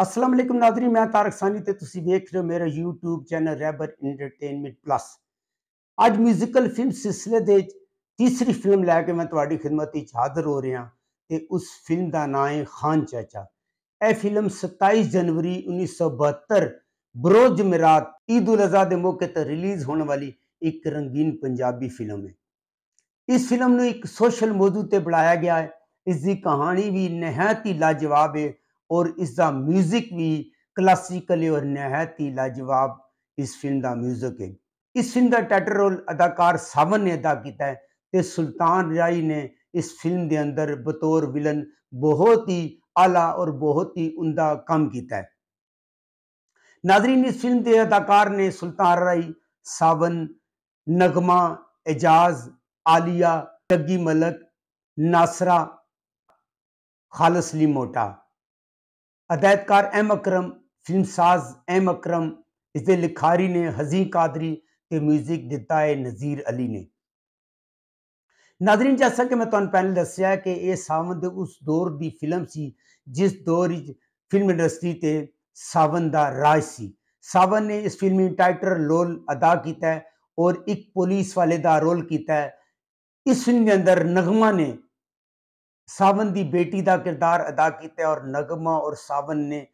असलम नादरी मैं तारक सानी तो तुम रहे हो मेरा यूट्यूब चैनल रैबर इंटरटेनमेंट प्लस अज म्यूजिकल फिल्म सिलसिले के तीसरी फिल्म लैके मैं थोड़ी खिदमत हाजिर हो रहा तो उस फिल्म का ना है खान चाचा यह फिल्म सताईस जनवरी उन्नीस सौ बहत्तर बरोज जमेरात ईद उल अजहा के मौके पर रिलीज़ होने वाली एक रंगीन पंजाबी फिल्म है इस फिल्म में एक सोशल मौजू पर बढ़ाया गया है इसकी कहानी भी नहायत ही लाजवाब है और इसका म्यूज़िक भी क्लासिकली और नहायत ही लाजवाब इस फिल्म का म्यूज़िक है इस फिल्म का टैटर रोल अदाकार सावन ने अदा किया है तो सुल्तान राई ने इस फिल्म के अंदर बतौर विलन बहुत ही आला और बहुत ही उमदा काम किया है नाजरीन इस फिल्म के अदाकार ने सुल्तान राई सावन नगमा एजाज आलिया जग्गी मलक नासरा खालसली मोटा हदायतकार एम अक्रम फिल्म साज एम अक्रम इसे लिखारी ने हजी कादरी के म्यूजिक दिता है नज़ीर अली ने नाजरीन जैसा कि मैं तुम पहले दसिया कि यह सावन उस दौर की फिल्म सी जिस दौर फिल्म इंडस्ट्री से सावन का राज सी सावन ने इस फिल्म में टाइटर रोल अदा किया और एक पुलिस वाले का रोल किया इस फिल्म के अंदर नगमा ने सावन की बेटी का किरदार अदा किया और नगमा और सावन ने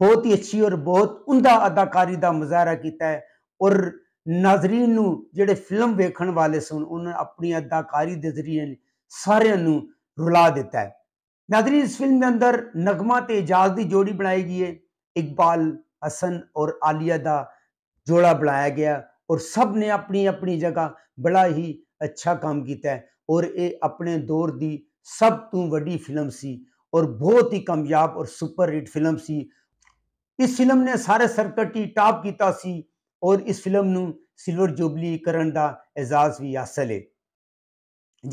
बहुत ही अच्छी और बहुत उमदा अदाकारी का मुजाहरा किया है और नाजरीन जो फिल्म वेखण वाले सुन उन्हें अपनी अदाकारी के जरिए सारू रुला दिता है नाजरीन इस फिल्म के अंदर नगमा तो एजाज की जोड़ी बनाई गई है इकबाल हसन और आलिया का जोड़ा बनाया गया और सब ने अपनी अपनी जगह बड़ा ही अच्छा काम किया है और ये अपने दौर की सब तू वी फिल्म सी और बहुत ही कामयाब और सुपर हिट फिल्म सी इस फिल्म ने सारे ही टाप किया और इस फिल्म न सिल्वर जुबली करण का एजाज भी हासिल है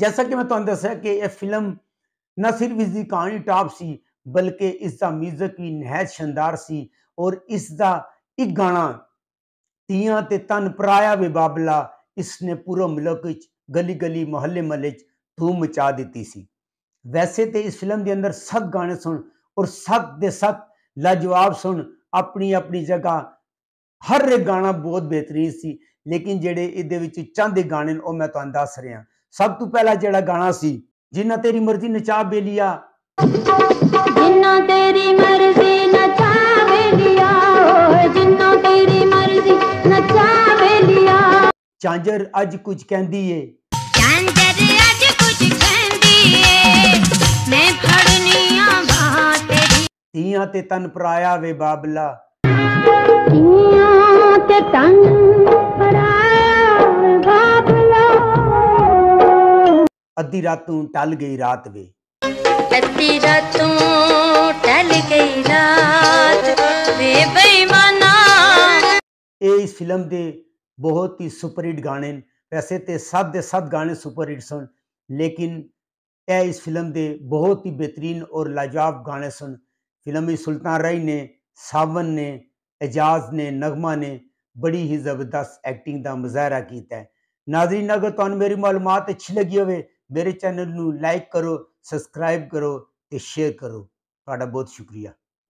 जैसा कि मैं तुम दस कि यह फिल्म न सिर्फ इसकी कहानी टाप सी बल्कि इसका म्यूजिक भी नहायत शानदार सी और इसका एक गाँव तिया ते तन पराया वे बाबला इसने पूरे मुल्क गली गली मोहल्ले महल धूम मचा दी सी ਵੈਸੇ ਤੇ ਇਸ ਫਿਲਮ ਦੇ ਅੰਦਰ ਸਭ ਗਾਣੇ ਸੁਣ ਔਰ ਸਭ ਦੇ ਸਭ ਲਾਜਵਾਬ ਸੁਣ ਆਪਣੀ ਆਪਣੀ ਜਗ੍ਹਾ ਹਰ ਇੱਕ ਗਾਣਾ ਬਹੁਤ ਬਿਹਤਰੀਨ ਸੀ ਲੇਕਿਨ ਜਿਹੜੇ ਇਹਦੇ ਵਿੱਚ ਚੰਦ ਗਾਣੇ ਨੇ ਉਹ ਮੈਂ ਤੁਹਾਨੂੰ ਦੱਸ ਰਿਹਾ ਸਭ ਤੋਂ ਪਹਿਲਾ ਜਿਹੜਾ ਗਾਣਾ ਸੀ ਜਿੰਨਾ ਤੇਰੀ ਮਰਜ਼ੀ ਨਚਾ ਬੇਲੀਆ ਜਿੰਨਾ ਤੇਰੀ ਮਰਜ਼ੀ ਨਚਾ ਬੇਲੀਆ ਜਿੰਨਾ ਤੇਰੀ ਮਰਜ਼ੀ ਨਚਾ ਬੇਲੀਆ ਚਾਂਜਰ ਅੱਜ ਕੁਝ ਕਹਿੰਦੀ ਏ दुनिया ते तन पराया वे बाबला अद्धी रातों टल गई रात वे अद्धी रातों टल गई रात वे बेईमाना ये इस फिल्म दे बहुत ही सुपर हिट गाने वैसे तो सद के सद गाने सुपर हिट सन लेकिन यह इस फिल्म दे बहुत ही बेहतरीन और लाजाब गाने सन फिल्मी सुल्तान राय ने सावन ने एजाज ने नगमा ने बड़ी ही ज़बरदस्त एक्टिंग का मुजाहरा किया है नाजरीन अगर तुम तो मेरी मालूम अच्छी लगी हो मेरे चैनल में लाइक करो सबसक्राइब करो तो शेयर करो थोड़ा बहुत शुक्रिया